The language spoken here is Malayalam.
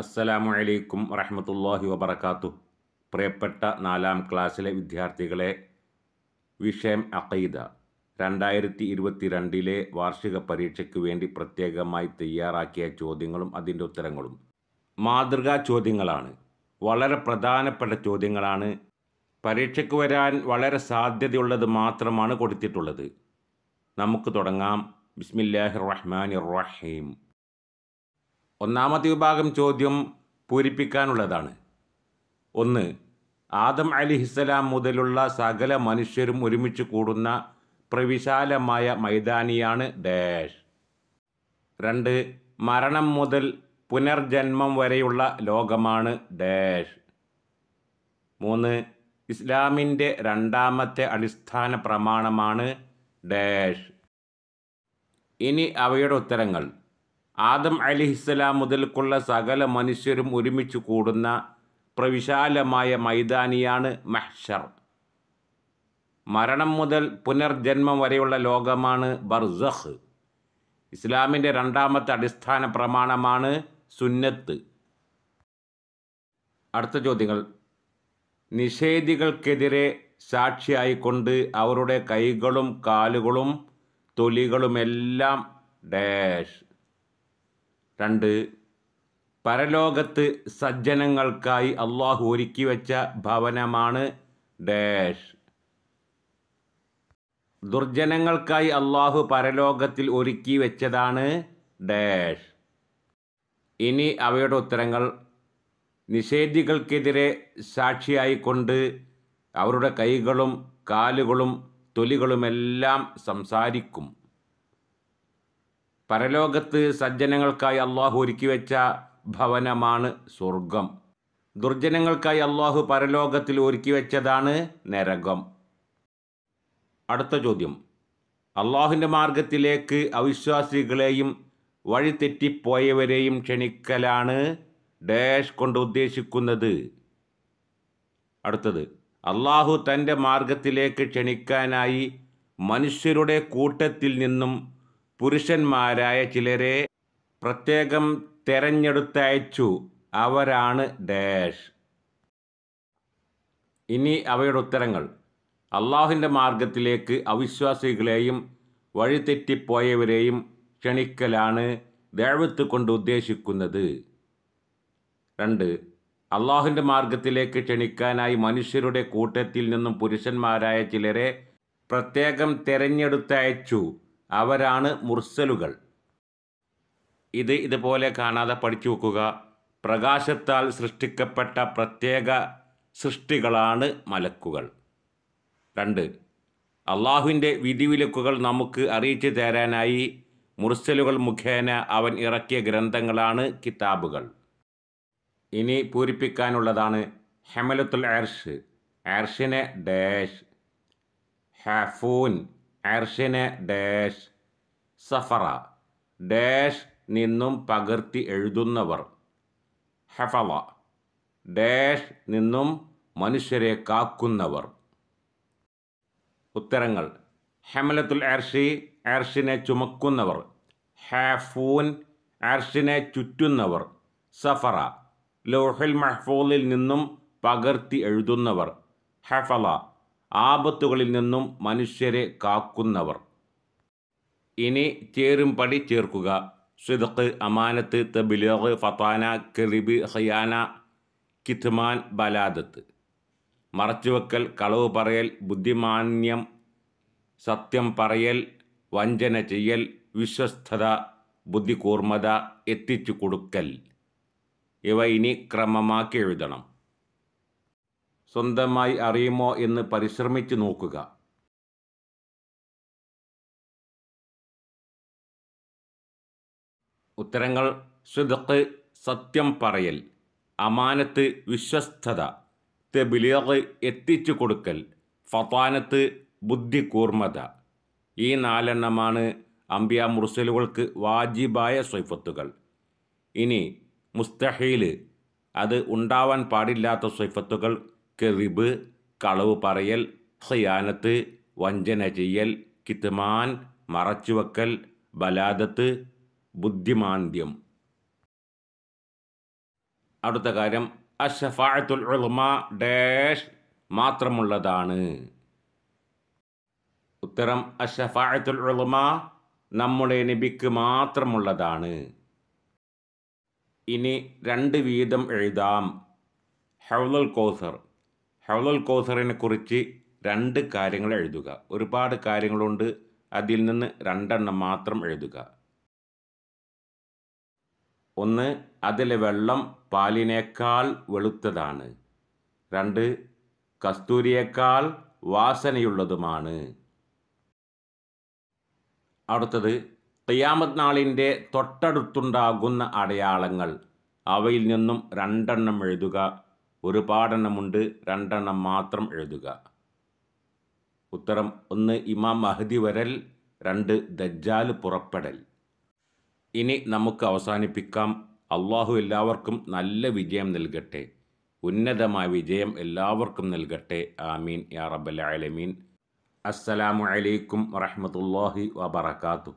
അസ്സലാമു അലൈക്കും വറഹമത്തല്ലാഹി വബർക്കാത്തു പ്രിയപ്പെട്ട നാലാം ക്ലാസ്സിലെ വിദ്യാർത്ഥികളെ വിഷയം അഖീദ രണ്ടായിരത്തി രണ്ടിലെ വാർഷിക പരീക്ഷയ്ക്ക് വേണ്ടി പ്രത്യേകമായി തയ്യാറാക്കിയ ചോദ്യങ്ങളും അതിൻ്റെ ഉത്തരങ്ങളും മാതൃകാ ചോദ്യങ്ങളാണ് വളരെ പ്രധാനപ്പെട്ട ചോദ്യങ്ങളാണ് പരീക്ഷയ്ക്ക് വരാൻ വളരെ സാധ്യതയുള്ളത് മാത്രമാണ് കൊടുത്തിട്ടുള്ളത് നമുക്ക് തുടങ്ങാം ബിസ്മില്ലാഹിർ റഹ്മാനിർ റഹീം ഒന്നാമത്തെ വിഭാഗം ചോദ്യം പൂരിപ്പിക്കാനുള്ളതാണ് ഒന്ന് ആദം അലിഹിസ്സലാം മുതലുള്ള സകല മനുഷ്യരും ഒരുമിച്ച് കൂടുന്ന പ്രവിശാലമായ മൈതാനിയാണ് ഡാഷ് രണ്ട് മരണം മുതൽ പുനർജന്മം വരെയുള്ള ലോകമാണ് ഡാഷ് മൂന്ന് ഇസ്ലാമിൻ്റെ രണ്ടാമത്തെ അടിസ്ഥാന പ്രമാണമാണ് ഡാഷ് ഇനി അവയുടെ ഉത്തരങ്ങൾ ആദം അലിഹിസ്സലാം മുതൽക്കുള്ള സകല മനുഷ്യരും ഒരുമിച്ച് കൂടുന്ന പ്രവിശാലമായ മൈതാനിയാണ് മഹ്ഷർ മരണം മുതൽ പുനർജന്മം വരെയുള്ള ലോകമാണ് ബർസഖ് ഇസ്ലാമിൻ്റെ രണ്ടാമത്തെ അടിസ്ഥാന പ്രമാണമാണ് സുന്നത്ത് അടുത്ത ചോദ്യങ്ങൾ നിഷേധികൾക്കെതിരെ സാക്ഷിയായിക്കൊണ്ട് അവരുടെ കൈകളും കാലുകളും തൊലികളുമെല്ലാം ഡാഷ് രണ്ട് പരലോകത്ത് സജ്ജനങ്ങൾക്കായി അള്ളാഹു ഒരുക്കി വെച്ച ഭവനമാണ് ഡാഷ് ദുർജനങ്ങൾക്കായി അള്ളാഹു പരലോകത്തിൽ ഒരുക്കി വെച്ചതാണ് ഡാഷ് ഇനി അവയുടെ ഉത്തരങ്ങൾ നിഷേധികൾക്കെതിരെ സാക്ഷിയായിക്കൊണ്ട് അവരുടെ കൈകളും കാലുകളും തൊലികളുമെല്ലാം സംസാരിക്കും പരലോകത്ത് സജ്ജനങ്ങൾക്കായി അള്ളാഹു ഒരുക്കി വെച്ച ഭവനമാണ് സ്വർഗം ദുർജനങ്ങൾക്കായി അള്ളാഹു പരലോകത്തിൽ ഒരുക്കി വെച്ചതാണ് നരകം അടുത്ത ചോദ്യം അള്ളാഹുവിൻ്റെ മാർഗത്തിലേക്ക് അവിശ്വാസികളെയും വഴിതെറ്റിപ്പോയവരെയും ക്ഷണിക്കലാണ് ഡാഷ് കൊണ്ട് ഉദ്ദേശിക്കുന്നത് അടുത്തത് അള്ളാഹു തൻ്റെ മാർഗത്തിലേക്ക് ക്ഷണിക്കാനായി മനുഷ്യരുടെ കൂട്ടത്തിൽ നിന്നും പുരുഷന്മാരായ ചിലരെ പ്രത്യേകം തെരഞ്ഞെടുത്തയച്ചു അവരാണ് ഡാഷ് ഇനി അവയുടെ ഉത്തരങ്ങൾ അള്ളാഹുവിൻ്റെ മാർഗത്തിലേക്ക് അവിശ്വാസികളെയും വഴിതെറ്റിപ്പോയവരെയും ക്ഷണിക്കലാണ് ദേവത്ത് കൊണ്ട് ഉദ്ദേശിക്കുന്നത് രണ്ട് അള്ളാഹുവിൻ്റെ മാർഗത്തിലേക്ക് ക്ഷണിക്കാനായി മനുഷ്യരുടെ കൂട്ടത്തിൽ നിന്നും പുരുഷന്മാരായ ചിലരെ പ്രത്യേകം തെരഞ്ഞെടുത്തയച്ചു അവരാണ് മുർസലുകൾ ഇത് ഇതുപോലെ കാണാതെ പഠിച്ചു വെക്കുക പ്രകാശത്താൽ സൃഷ്ടിക്കപ്പെട്ട പ്രത്യേക സൃഷ്ടികളാണ് മലക്കുകൾ രണ്ട് അള്ളാഹുവിൻ്റെ വിധിവിലക്കുകൾ നമുക്ക് അറിയിച്ചു തരാനായി മുർസലുകൾ മുഖേന അവൻ ഇറക്കിയ ഗ്രന്ഥങ്ങളാണ് കിതാബുകൾ ഇനി പൂരിപ്പിക്കാനുള്ളതാണ് ഹെമലത്തുൽ ആർഷ് ആർഷിനെ ഡാഷ് ഹാഫൂൻ അർഷനെ ഡാഷ് സഫറ ഡാഷ് നിന്നും പകർത്തി എഴുതുന്നവർ ഹെഫള ഡാഷ് നിന്നും മനുഷ്യരെ കാക്കുന്നവർ ഉത്തരങ്ങൾ ഹെമലത്തുൽ അർഷി അർഷിനെ ചുമക്കുന്നവർ ഹാഫൂൻ അർഷിനെ ചുറ്റുന്നവർ സഫറ ലോഹൽ മഹ്ഫൂലിൽ നിന്നും പകർത്തി എഴുതുന്നവർ ഹഫല ആപത്തുകളിൽ നിന്നും മനുഷ്യരെ കാക്കുന്നവർ ഇനി ചേരുംപടി ചേർക്കുക സിദ്ഖ് അമാനത്ത് തബിലോഗ് ഫത്താന കെറിബ് ഹയാന കിത്മാൻ ബലാദത്ത് മറച്ചുവെക്കൽ കളവ് പറയൽ ബുദ്ധിമാന്യം സത്യം പറയൽ വഞ്ചന ചെയ്യൽ വിശ്വസ്തത ബുദ്ധികൂർമ്മത എത്തിച്ചു കൊടുക്കൽ ഇവ ഇനി ക്രമമാക്കി എഴുതണം സ്വന്തമായി അറിയുമോ എന്ന് പരിശ്രമിച്ചു നോക്കുക ഉത്തരങ്ങൾ സിദക്ക് സത്യം പറയൽ അമാനത്ത് വിശ്വസ്തത തെബിലിയ് എത്തിച്ചു കൊടുക്കൽ ഫത്താനത്ത് കൂർമ്മത ഈ നാലെണ്ണമാണ് അമ്പിയ മുർസലുകൾക്ക് വാജിബായ സ്വൈഫത്തുകൾ ഇനി മുസ്തഹീൽ അത് ഉണ്ടാവാൻ പാടില്ലാത്ത സ്വൈഫത്തുകൾ കെറിബ് കളവ് പറയൽ ഹയാനത്ത് വഞ്ചന ചെയ്യൽ കിത്മാൻ മറച്ചുവെക്കൽ ബലാദത്ത് ബുദ്ധിമാന്ദ്യം അടുത്ത കാര്യം അഷഫായത്തുൽ ഉൾമ ഡാഷ് മാത്രമുള്ളതാണ് ഉത്തരം അഷഫായത്തുൽ ഉൾമ നമ്മുടെ നബിക്ക് മാത്രമുള്ളതാണ് ഇനി രണ്ട് വീതം എഴുതാം ഹൗലുൽ കോസർ ഹൗലൽ കോസറിനെ കുറിച്ച് രണ്ട് കാര്യങ്ങൾ എഴുതുക ഒരുപാട് കാര്യങ്ങളുണ്ട് അതിൽ നിന്ന് രണ്ടെണ്ണം മാത്രം എഴുതുക ഒന്ന് അതിലെ വെള്ളം പാലിനേക്കാൾ വെളുത്തതാണ് രണ്ട് കസ്തൂരിയേക്കാൾ വാസനയുള്ളതുമാണ് അടുത്തത് തയ്യാമത് നാളിൻ്റെ തൊട്ടടുത്തുണ്ടാകുന്ന അടയാളങ്ങൾ അവയിൽ നിന്നും രണ്ടെണ്ണം എഴുതുക ഒരു പാഠനമുണ്ട് രണ്ടെണ്ണം മാത്രം എഴുതുക ഉത്തരം ഒന്ന് ഇമാം മഹദി വരൽ രണ്ട് ദജ്ജാൽ പുറപ്പെടൽ ഇനി നമുക്ക് അവസാനിപ്പിക്കാം അള്ളാഹു എല്ലാവർക്കും നല്ല വിജയം നൽകട്ടെ ഉന്നതമായ വിജയം എല്ലാവർക്കും നൽകട്ടെ ആമീൻ യാ റബ്ബൽ ആലമീൻ അസ്സലാമു അലൈക്കും വറഹമത്തല്ലാഹി വബർക്കാത്തു